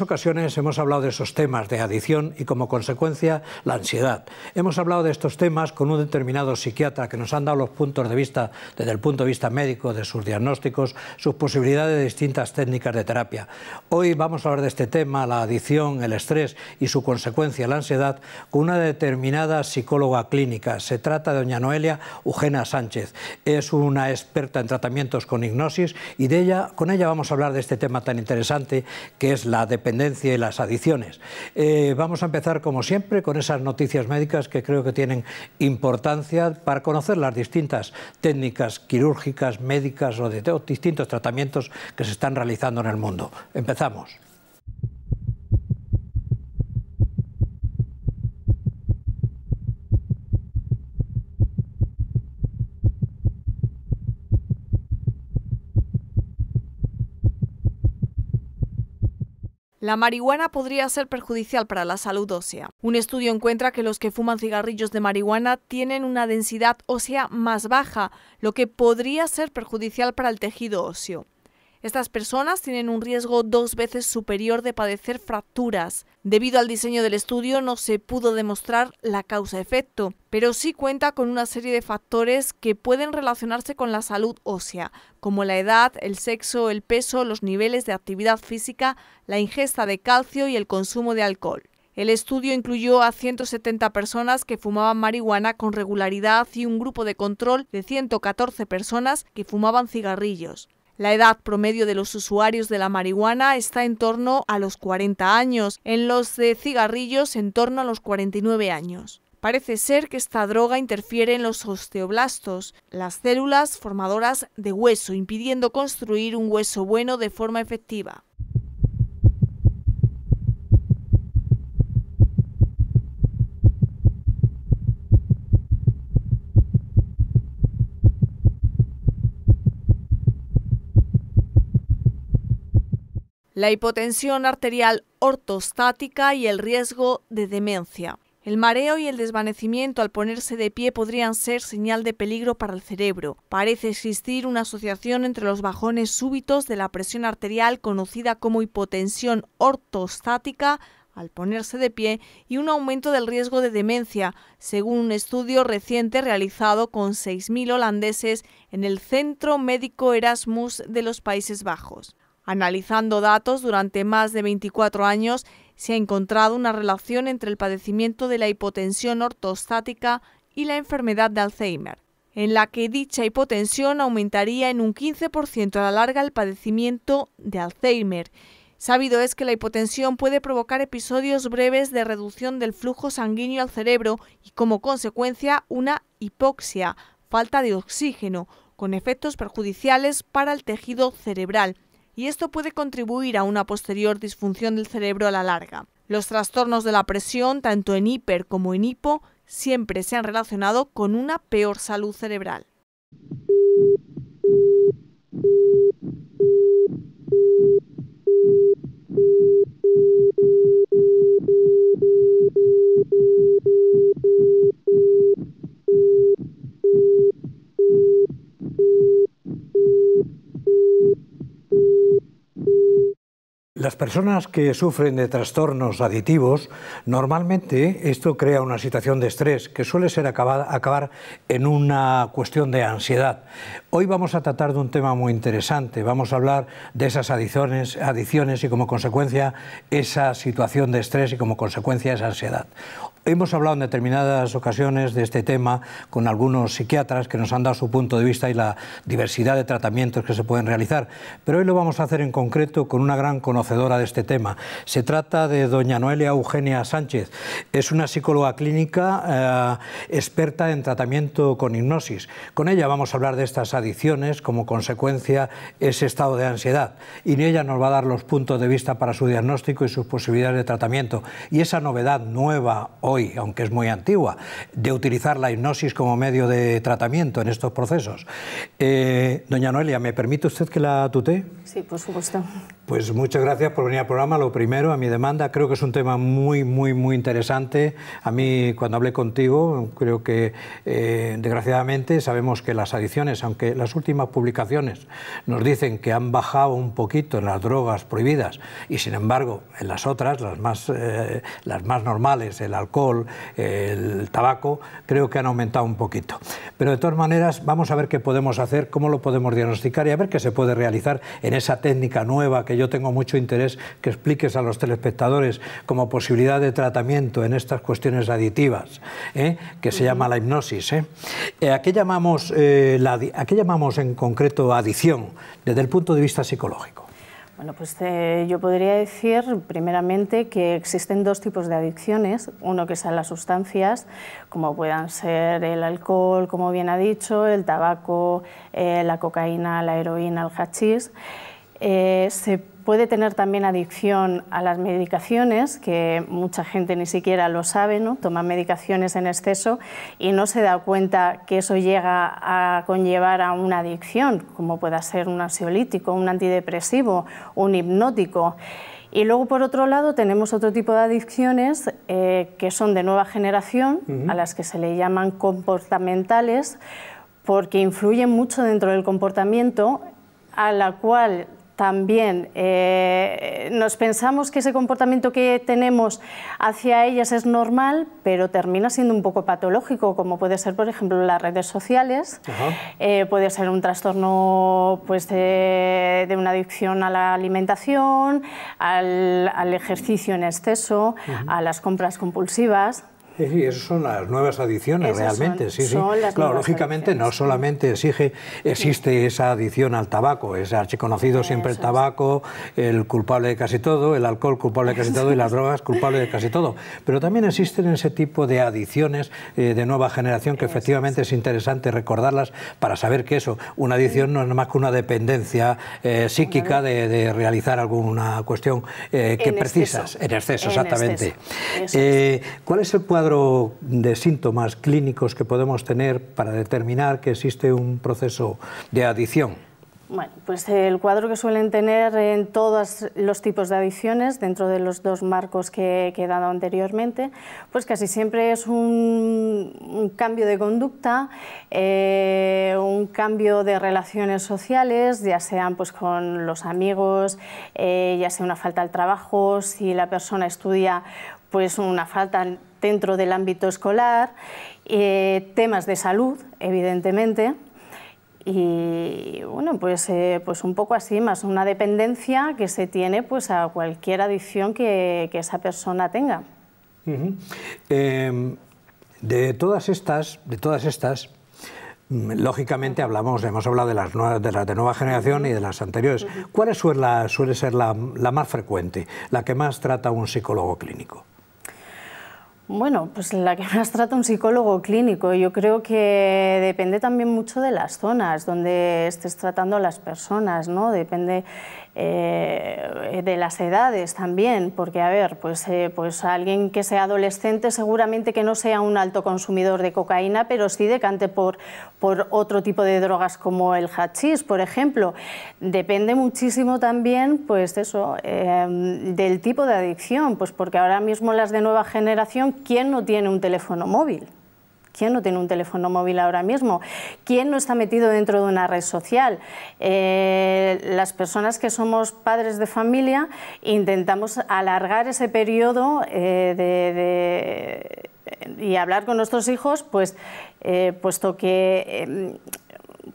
ocasiones hemos hablado de esos temas de adicción y como consecuencia la ansiedad. Hemos hablado de estos temas con un determinado psiquiatra que nos han dado los puntos de vista desde el punto de vista médico, de sus diagnósticos, sus posibilidades de distintas técnicas de terapia. Hoy vamos a hablar de este tema, la adicción, el estrés y su consecuencia, la ansiedad, con una determinada psicóloga clínica. Se trata de doña Noelia Eugena Sánchez. Es una experta en tratamientos con hipnosis y de ella, con ella vamos a hablar de este tema tan interesante que es la depresión y las adiciones. Eh, vamos a empezar, como siempre, con esas noticias médicas que creo que tienen importancia para conocer las distintas técnicas quirúrgicas, médicas o de distintos tratamientos que se están realizando en el mundo. Empezamos. La marihuana podría ser perjudicial para la salud ósea. Un estudio encuentra que los que fuman cigarrillos de marihuana tienen una densidad ósea más baja, lo que podría ser perjudicial para el tejido óseo. Estas personas tienen un riesgo dos veces superior de padecer fracturas. Debido al diseño del estudio no se pudo demostrar la causa-efecto, pero sí cuenta con una serie de factores que pueden relacionarse con la salud ósea, como la edad, el sexo, el peso, los niveles de actividad física, la ingesta de calcio y el consumo de alcohol. El estudio incluyó a 170 personas que fumaban marihuana con regularidad y un grupo de control de 114 personas que fumaban cigarrillos. La edad promedio de los usuarios de la marihuana está en torno a los 40 años, en los de cigarrillos en torno a los 49 años. Parece ser que esta droga interfiere en los osteoblastos, las células formadoras de hueso, impidiendo construir un hueso bueno de forma efectiva. la hipotensión arterial ortostática y el riesgo de demencia. El mareo y el desvanecimiento al ponerse de pie podrían ser señal de peligro para el cerebro. Parece existir una asociación entre los bajones súbitos de la presión arterial conocida como hipotensión ortostática al ponerse de pie y un aumento del riesgo de demencia, según un estudio reciente realizado con 6.000 holandeses en el Centro Médico Erasmus de los Países Bajos. Analizando datos durante más de 24 años, se ha encontrado una relación entre el padecimiento de la hipotensión ortostática y la enfermedad de Alzheimer, en la que dicha hipotensión aumentaría en un 15% a la larga el padecimiento de Alzheimer. Sabido es que la hipotensión puede provocar episodios breves de reducción del flujo sanguíneo al cerebro y como consecuencia una hipoxia, falta de oxígeno, con efectos perjudiciales para el tejido cerebral y esto puede contribuir a una posterior disfunción del cerebro a la larga. Los trastornos de la presión, tanto en hiper como en hipo, siempre se han relacionado con una peor salud cerebral. personas que sufren de trastornos aditivos, normalmente esto crea una situación de estrés que suele ser acabar, acabar en una cuestión de ansiedad. Hoy vamos a tratar de un tema muy interesante, vamos a hablar de esas adiciones adicciones y como consecuencia esa situación de estrés y como consecuencia esa ansiedad. Hemos hablado en determinadas ocasiones de este tema con algunos psiquiatras que nos han dado su punto de vista y la diversidad de tratamientos que se pueden realizar, pero hoy lo vamos a hacer en concreto con una gran conocedora de este tema. Se trata de doña Noelia Eugenia Sánchez. Es una psicóloga clínica eh, experta en tratamiento con hipnosis. Con ella vamos a hablar de estas adicciones, como consecuencia ese estado de ansiedad, y ella nos va a dar los puntos de vista para su diagnóstico y sus posibilidades de tratamiento. Y esa novedad nueva hoy aunque es muy antigua, de utilizar la hipnosis como medio de tratamiento en estos procesos. Eh, doña Noelia, ¿me permite usted que la tutee? Sí, por supuesto. Pues muchas gracias por venir al programa. Lo primero, a mi demanda, creo que es un tema muy, muy, muy interesante. A mí, cuando hablé contigo, creo que eh, desgraciadamente sabemos que las adicciones, aunque las últimas publicaciones nos dicen que han bajado un poquito en las drogas prohibidas y sin embargo en las otras, las más, eh, las más normales, el alcohol, el tabaco, creo que han aumentado un poquito. Pero de todas maneras, vamos a ver qué podemos hacer, cómo lo podemos diagnosticar y a ver qué se puede realizar en esa técnica nueva que yo tengo mucho interés que expliques a los telespectadores como posibilidad de tratamiento en estas cuestiones aditivas, ¿eh? que se llama la hipnosis. ¿eh? Eh, llamamos, ¿A qué llamamos en concreto adición desde el punto de vista psicológico? Bueno, pues eh, yo podría decir primeramente que existen dos tipos de adicciones, uno que son las sustancias, como puedan ser el alcohol, como bien ha dicho, el tabaco, eh, la cocaína, la heroína, el hachís. Eh, puede tener también adicción a las medicaciones, que mucha gente ni siquiera lo sabe, ¿no? toma medicaciones en exceso y no se da cuenta que eso llega a conllevar a una adicción, como pueda ser un ansiolítico, un antidepresivo, un hipnótico. Y luego, por otro lado, tenemos otro tipo de adicciones eh, que son de nueva generación, a las que se le llaman comportamentales, porque influyen mucho dentro del comportamiento, a la cual también. Eh, nos pensamos que ese comportamiento que tenemos hacia ellas es normal, pero termina siendo un poco patológico, como puede ser, por ejemplo, las redes sociales, eh, puede ser un trastorno pues, de, una adicción a la alimentación, al, ejercicio en exceso, a las compras compulsivas. Sí, esas son las nuevas adiciones realmente, sí, claro, lógicamente no solamente exige, existe esa adición al tabaco, es archiconocido siempre el tabaco, el culpable de casi todo, el alcohol culpable de casi todo y las drogas culpable de casi todo. Pero también existen ese tipo de adiciones eh, de nueva generación que efectivamente es interesante recordarlas para saber que eso, una adicción no es más que una dependencia eh, psíquica de, realizar alguna cuestión eh, que precisas, en exceso, exactamente. ¿Cuál es el cuadro? cuadro de síntomas clínicos que podemos tener para determinar que existe un proceso de adicción? Bueno, pues el cuadro que suelen tener en todos los tipos de adicciones, dentro de los dos marcos que, he dado anteriormente, pues casi siempre es un, cambio de conducta, eh, un cambio de relaciones sociales, ya sean pues con los amigos, eh, ya sea una falta al trabajo, si la persona estudia pues una falta dentro del ámbito escolar, eh, temas de salud, evidentemente, y bueno, pues, eh, pues un poco así, más una dependencia que se tiene pues, a cualquier adicción que, esa persona tenga. Em, de todas estas, de todas estas, mm, lógicamente hablamos, hemos hablado de las, de de nueva generación y de las anteriores. ¿Cuál es, suele, suele ser la más frecuente, la que más trata un psicólogo clínico? Bueno, pues la que más trata un psicólogo clínico. Yo creo que depende también mucho de las zonas donde estés tratando a las personas, ¿no? Depende eh, de las edades también, porque a ver, pues, eh, pues alguien que sea adolescente seguramente que no sea un alto consumidor de cocaína, pero sí decante por, por otro tipo de drogas como el hachís, por ejemplo. Depende muchísimo también, pues eso, em, del tipo de adicción, pues porque ahora mismo las de nueva generación, ¿quién no tiene un teléfono móvil? ¿Quién no tiene un teléfono móvil ahora mismo? ¿Quién no está metido dentro de una red social? Eh, las personas que somos padres de familia intentamos alargar ese periodo eh, de, y hablar con nuestros hijos, pues, eh, puesto que em,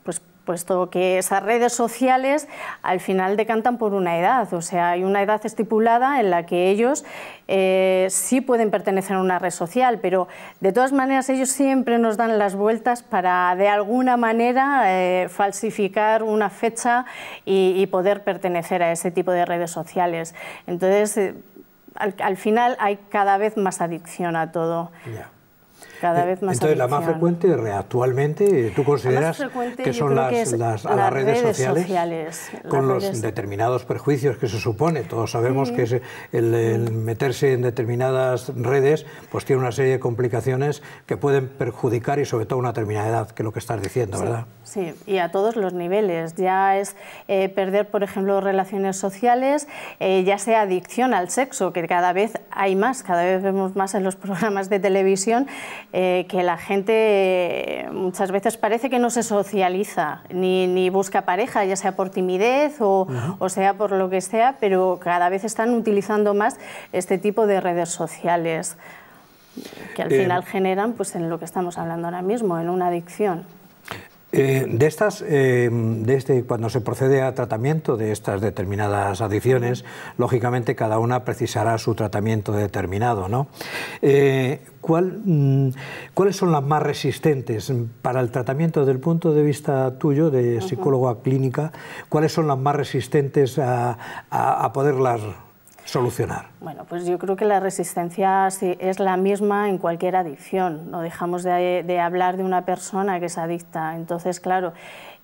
pues puesto que esas redes sociales al final decantan por una edad, o sea, hay una edad estipulada en la que ellos eh, sí pueden pertenecer a una red social, pero de todas maneras ellos siempre nos dan las vueltas para de alguna manera eh, falsificar una fecha y, poder pertenecer a ese tipo de redes sociales. Entonces, eh, al, final hay cada vez más adicción a todo. Eh, entonces, la más frecuente actualmente, eh, ¿tú consideras que son las, las, redes, sociales, con los determinados perjuicios que se supone? Todos sabemos que el, mm. meterse en determinadas redes pues tiene una serie de complicaciones que pueden perjudicar y sobre todo una determinada edad, que es lo que estás diciendo, ¿verdad? Sí, y a todos los niveles. Ya es eh, perder, por ejemplo, relaciones sociales, ya sea adicción al sexo, que cada vez hay más, cada vez vemos más en los programas de televisión, eh, que la gente eh, muchas veces parece que no se socializa ni, ni busca pareja, ya sea por timidez o, sea por lo que sea, pero cada vez están utilizando más este tipo de redes sociales que al eh, final generan pues en lo que estamos hablando ahora mismo, en una adicción. Eh, de estas, eh, de este, cuando se procede a tratamiento de estas determinadas adicciones, lógicamente cada una precisará su tratamiento determinado, ¿no? Eh, mm, ¿Cuáles son las más resistentes para el tratamiento desde el punto de vista tuyo, de psicóloga clínica? ¿Cuáles son las más resistentes a poderlas solucionar? Bueno, pues yo creo que la resistencia es la misma en cualquier adicción. No dejamos de, hablar de una persona que es adicta. Entonces, claro,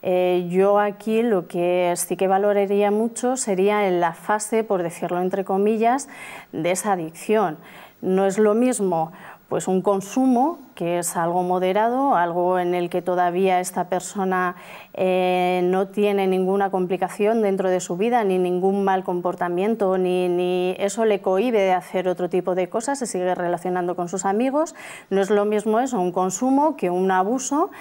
eh, yo aquí lo que sí que valoraría mucho sería en la fase, por decirlo entre comillas, de esa adicción. No es lo mismo pues un consumo que es algo moderado, algo en el que todavía esta persona eh, no tiene ninguna complicación dentro de su vida, ni ningún mal comportamiento, ni, eso le cohibe de hacer otro tipo de cosas, se sigue relacionando con sus amigos. No es lo mismo eso, un consumo que un abuso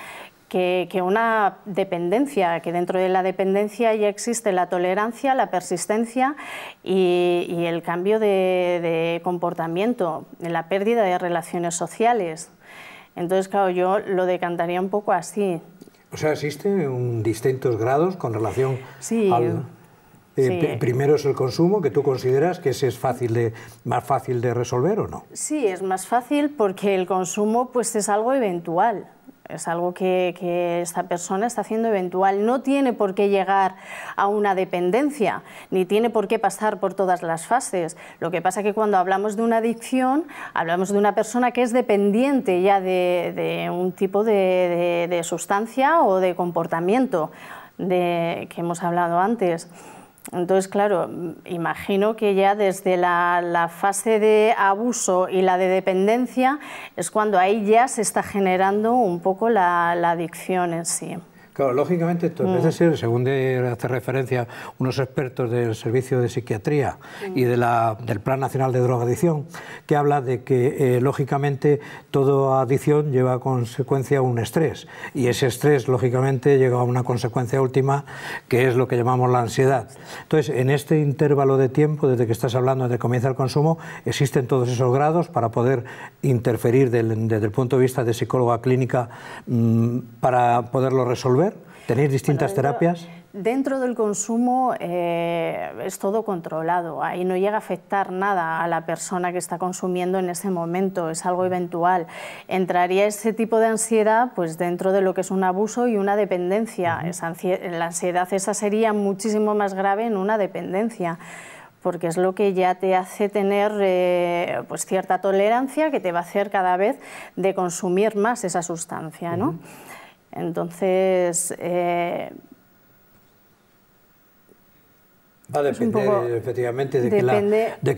que, una dependencia, que dentro de la dependencia ya existe la tolerancia, la persistencia y, el cambio de, comportamiento, la pérdida de relaciones sociales. Entonces, claro, yo lo decantaría un poco así. O sea, existen distintos grados con relación al... Eh, sí. Primero es el consumo, que tú consideras que ese es más fácil de resolver o no. Sí, es más fácil porque el consumo pues, es algo eventual es algo que, esta persona está haciendo eventual. No tiene por qué llegar a una dependencia, ni tiene por qué pasar por todas las fases. Lo que pasa es que cuando hablamos de una adicción, hablamos de una persona que es dependiente ya de, un tipo de, sustancia o de comportamiento que hemos hablado antes. Entonces, claro, imagino que ya desde la, fase de abuso y la de dependencia es cuando ahí ya se está generando un poco la adicción en sí. Claro, lógicamente esto, empieza mm. ser, según hace referencia unos expertos del Servicio de Psiquiatría y del Plan Nacional de Drogadicción, que habla de que, eh, lógicamente, toda adicción lleva a consecuencia un estrés. Y ese estrés, lógicamente, llega a una consecuencia última, que es lo que llamamos la ansiedad. Entonces, en este intervalo de tiempo, desde que estás hablando, desde que comienza el consumo, existen todos esos grados para poder interferir desde el punto de vista de psicóloga clínica mm, para poderlo resolver ¿Tenéis distintas terapias? Dentro del consumo eh, es todo controlado, ahí no llega a afectar nada a la persona que está consumiendo en ese momento, es algo mm. eventual. Entraría ese tipo de ansiedad pues, dentro de lo que es un abuso y una dependencia. la ansiedad esa sería muchísimo más grave en una dependencia porque es lo que ya te hace tener eh, pues cierta tolerancia que te va a hacer cada vez de consumir más esa sustancia. ¿no? Entonces, eh, Va a depender efectivamente de, que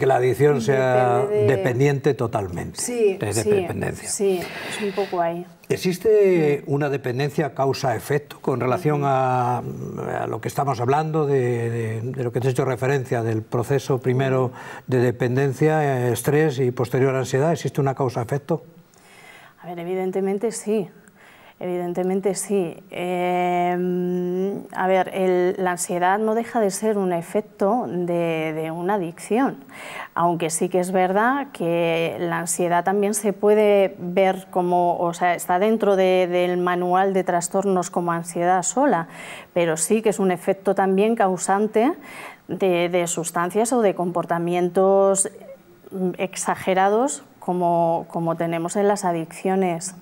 la, de, sea dependiente totalmente. Sí, dependencia. sí, es un poco ahí. ¿Existe una dependencia causa-efecto con relación a, lo que estamos hablando, de, de, lo que te he hecho referencia, del proceso primero de dependencia, eh, estrés y posterior ansiedad? ¿Existe una causa-efecto? A ver, evidentemente sí. Evidentemente sí. Em, a ver, la ansiedad no deja de ser un efecto de, una adicción, aunque sí que es verdad que la ansiedad también se puede ver como, o sea, está dentro del manual de trastornos como ansiedad sola, pero sí que es un efecto también causante de, sustancias o de comportamientos mm, exagerados como, como tenemos en las adicciones.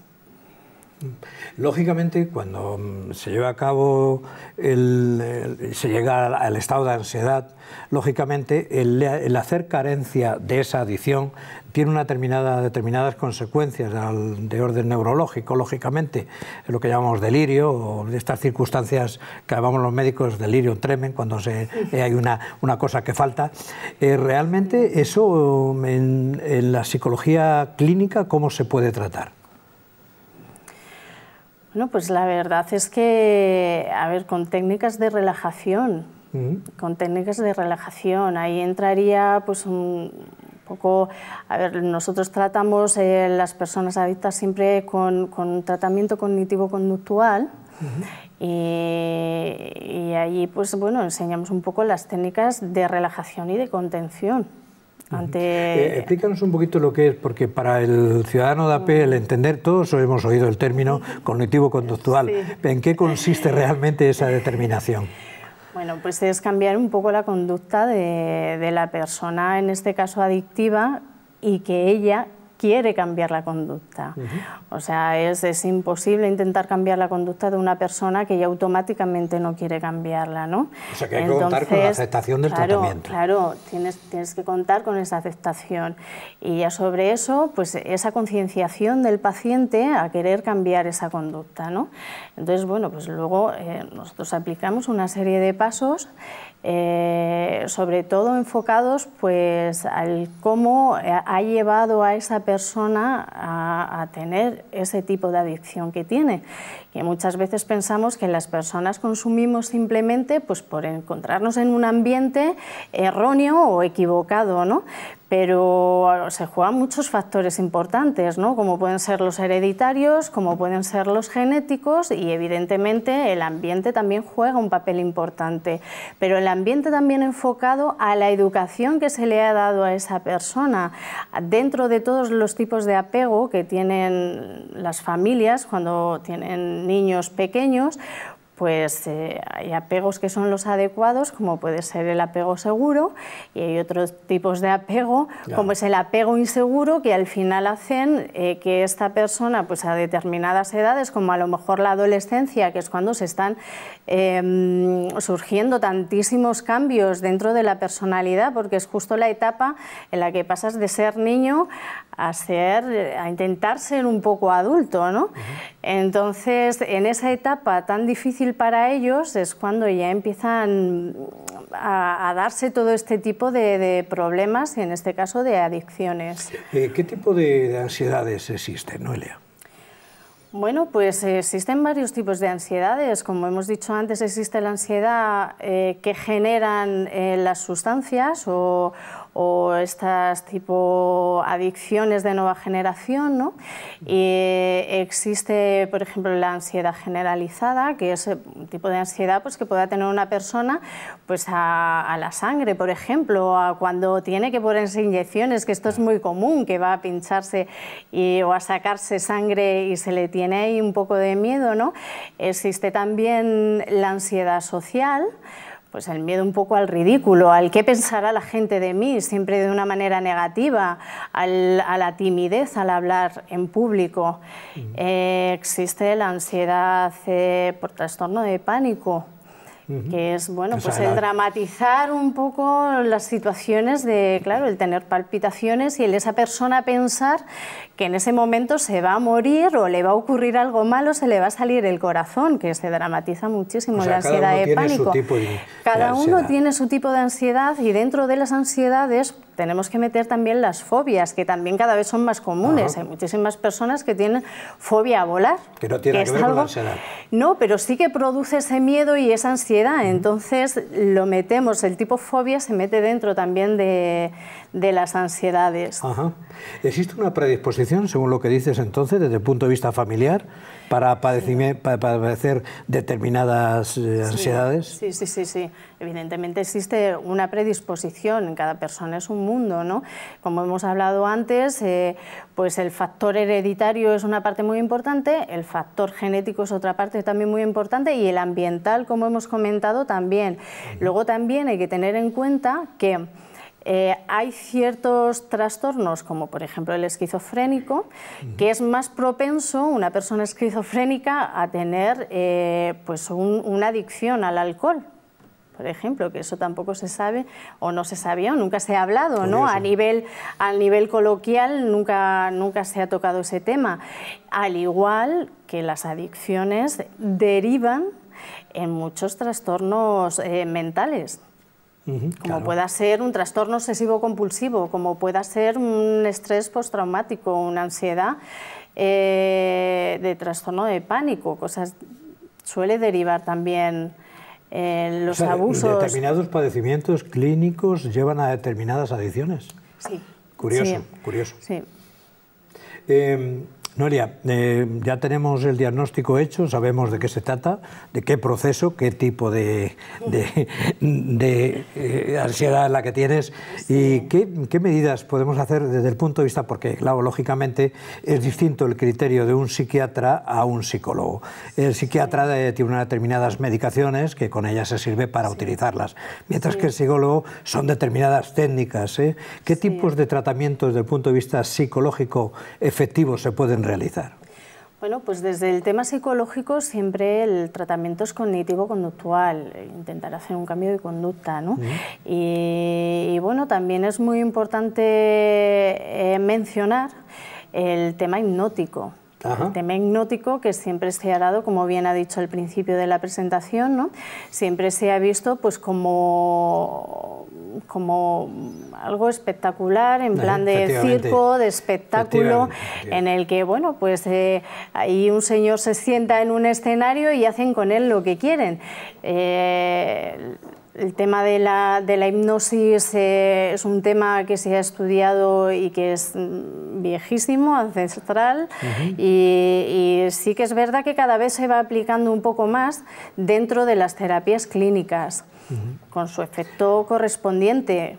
Lógicamente, cuando mm, se lleva a cabo, se llega al, estado de ansiedad, lógicamente el, hacer carencia de esa adicción tiene una determinada, determinadas consecuencias de orden neurológico, lógicamente, lo que llamamos delirio, o estas circunstancias que llamamos los médicos delirio tremen, cuando se, eh, hay una, cosa que falta. Eh, realmente eso en la psicología clínica, ¿cómo se puede tratar? no pues la verdad es que, a ver, con técnicas de relajación, con técnicas de relajación, ahí entraría pues un poco, a ver, nosotros tratamos eh, las personas adictas siempre con, tratamiento cognitivo-conductual, y, ahí pues bueno, enseñamos un poco las técnicas de relajación y de contención. Eh, explícanos un poquito lo que es, porque para el ciudadano de AP, el entender, todos hemos oído el término cognitivo-conductual. ¿En qué consiste realmente esa determinación? Bueno, pues es cambiar un poco la conducta de la persona, en este caso adictiva, y que ella quiere cambiar la conducta. O sea, es, imposible intentar cambiar la conducta de una persona que ya automáticamente no quiere cambiarla, ¿no? O sea, que hay Entonces, que contar con la aceptación del claro, tratamiento. Claro, tienes, tienes que contar con esa aceptación. Y ya sobre eso, pues esa concienciación del paciente a querer cambiar esa conducta, ¿no? Entonces, bueno, pues luego eh, nosotros aplicamos una serie de pasos eh, sobre todo enfocados pues, al cómo eh, ha llevado a esa persona a, tener ese tipo de adicción que tiene. Que muchas veces pensamos que las personas consumimos simplemente pues, por encontrarnos en un ambiente erróneo o equivocado, ¿no? pero se juegan muchos factores importantes, ¿no? como pueden ser los hereditarios, como pueden ser los genéticos y evidentemente el ambiente también juega un papel importante, pero el ambiente también enfocado a la educación que se le ha dado a esa persona. Dentro de todos los tipos de apego que tienen las familias cuando tienen niños pequeños, pues eh, hay apegos que son los adecuados, como puede ser el apego seguro, y hay otros tipos de apego, como es el apego inseguro, que al final hacen eh, que esta persona, pues a determinadas edades, como a lo mejor la adolescencia, que es cuando se están em, surgiendo tantísimos cambios dentro de la personalidad, porque es justo la etapa en la que pasas de ser niño a ser, a intentar ser un poco adulto, ¿no? Entonces, en esa etapa tan difícil para ellos es cuando ya empiezan a, darse todo este tipo de, problemas y en este caso de adicciones. Eh, ¿Qué tipo de, ansiedades existen, Noelia? Bueno, pues existen varios tipos de ansiedades. Como hemos dicho antes, existe la ansiedad eh, que generan eh, las sustancias o, o estas tipo adicciones de nueva generación. ¿no? Y existe, por ejemplo, la ansiedad generalizada, que es eh, un tipo de ansiedad pues, que pueda tener una persona pues, a, la sangre, por ejemplo, a cuando tiene que ponerse inyecciones, que esto es muy común, que va a pincharse o a sacarse sangre y se le tiene ahí un poco de miedo. ¿no? Existe también la ansiedad social pues el miedo un poco al ridículo, al qué pensará la gente de mí, siempre de una manera negativa, a la timidez al hablar en público. Eh, existe la ansiedad eh, por trastorno de pánico, que es bueno, pues el dramatizar un poco las situaciones de, claro, el tener palpitaciones y el esa persona pensar que en ese momento se va a morir o le va a ocurrir algo malo, se le va a salir el corazón, que se dramatiza muchísimo la ansiedad de pánico. cada uno tiene su tipo de ansiedad y dentro de las ansiedades tenemos que meter también las fobias, que también cada vez son más comunes. Hay muchísimas personas que tienen fobia a volar. Que no tiene que, que ver con la ansiedad. No, pero sí que produce ese miedo y esa ansiedad. Entonces lo metemos, el tipo fobia se mete dentro también de, las ansiedades. ¿Existe una predisposición, según lo que dices entonces, desde el punto de vista familiar? para, padecer, determinadas eh, ansiedades? Sí, sí, sí, sí. Evidentemente existe una predisposición, cada persona es un mundo, ¿no? Como hemos hablado antes, eh, pues el factor hereditario es una parte muy importante, el factor genético es otra parte también muy importante y el ambiental, como hemos comentado, también. Luego también hay que tener en cuenta que eh, hay ciertos trastornos, como por ejemplo el esquizofrénico, que es más propenso una persona esquizofrénica a tener eh, pues una adicción al alcohol, por ejemplo, que eso tampoco se sabe o no se sabía o nunca se ha hablado, ¿no? A nivel, nivel coloquial nunca, se ha tocado ese tema. Al igual que las adicciones derivan en muchos trastornos eh, mentales como pueda ser un trastorno obsesivo compulsivo, como pueda ser un estrés postraumático, una ansiedad eh, de trastorno de pánico, cosas suele derivar también en eh, los abusos. Determinados padecimientos clínicos llevan a determinadas adicciones. Sí. Curioso, curioso. Sí. Em, Noelia, eh, ya tenemos el diagnóstico hecho, sabemos de qué se trata, de qué proceso, qué tipo de, eh, ansiedad es la que tienes y qué, medidas podemos hacer desde el punto de vista, porque claro, lógicamente es distinto el criterio de un psiquiatra a un psicólogo. El psiquiatra eh, tiene determinadas medicaciones que con ellas se sirve para utilizarlas, mientras que el psicólogo son determinadas técnicas. ¿Qué tipos de tratamientos desde el punto de vista psicológico efectivos se pueden realizar? Bueno, pues desde el tema psicológico siempre el tratamiento es cognitivo-conductual, intentar hacer un cambio de conducta, ¿no? y, bueno, también es muy importante eh, mencionar el tema hipnótico. Un tema hipnótico que siempre se ha dado, como bien ha dicho al principio de la presentación, siempre se ha visto pues como, como algo espectacular, en plan de circo, de espectáculo, en el que bueno, pues eh, ahí un señor se sienta en un escenario y hacen con él lo que quieren. Eh, el tema de la, de la hipnosis eh, es un tema que se ha estudiado y que es mm, viejísimo, ancestral, y, sí que es verdad que cada vez se va aplicando un poco más dentro de las terapias clínicas, con su efecto correspondiente.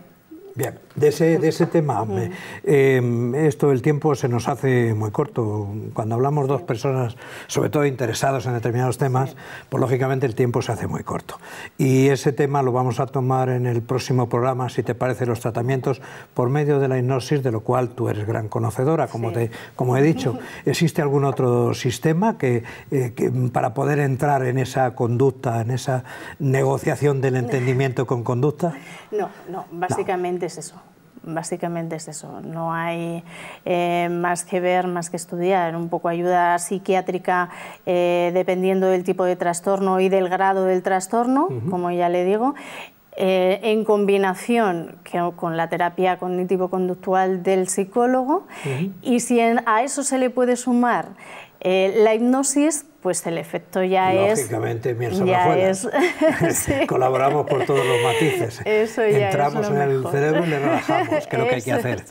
Bien, de ese, tema, mm. em, esto el tiempo se nos hace muy corto. Cuando hablamos dos personas, sobre todo interesados en determinados temas, pues lógicamente el tiempo se hace muy corto. Y ese tema lo vamos a tomar en el próximo programa, si te parece, los tratamientos por medio de la hipnosis, de lo cual tú eres gran conocedora, como, como he dicho. ¿Existe algún otro sistema eh, que, para poder entrar en esa conducta, en esa negociación del entendimiento con conducta? No, no, básicamente es eso. Básicamente es eso, no hay eh, más que ver, más que estudiar, un poco ayuda psiquiátrica eh, dependiendo del tipo de trastorno y del grado del trastorno, como ya le digo, eh, en combinación con la terapia cognitivo-conductual del psicólogo y si a eso se le puede sumar la hipnosis, pues el efecto ya es... Lógicamente, ya es, Colaboramos por todos los matices. Eso Entramos en el cerebro y le relajamos, que es lo que hay que hacer.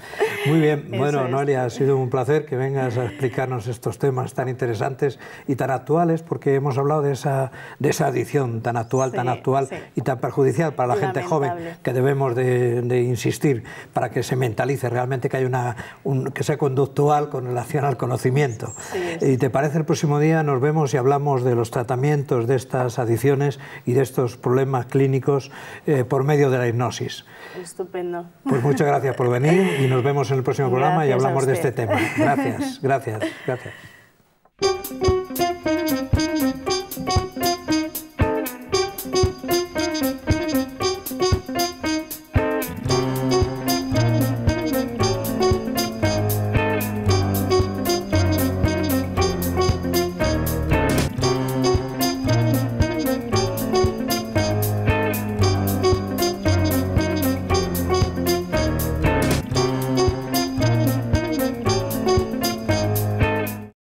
Muy bien, bueno, Noelia, ha sido un placer que vengas a explicarnos estos temas tan interesantes y tan actuales, porque hemos hablado de esa, de esa adicción tan actual, tan actual y tan perjudicial para la gente joven, que debemos de, insistir para que se mentalice realmente que hay una... que sea conductual con relación al conocimiento. ¿Y te parece el próximo día nos vemos y hablamos de los tratamientos de estas adicciones y de estos problemas clínicos eh, por medio de la hipnosis. Estupendo. Pues muchas gracias por venir y nos vemos en el próximo programa y hablamos de este tema. Gracias, gracias, gracias.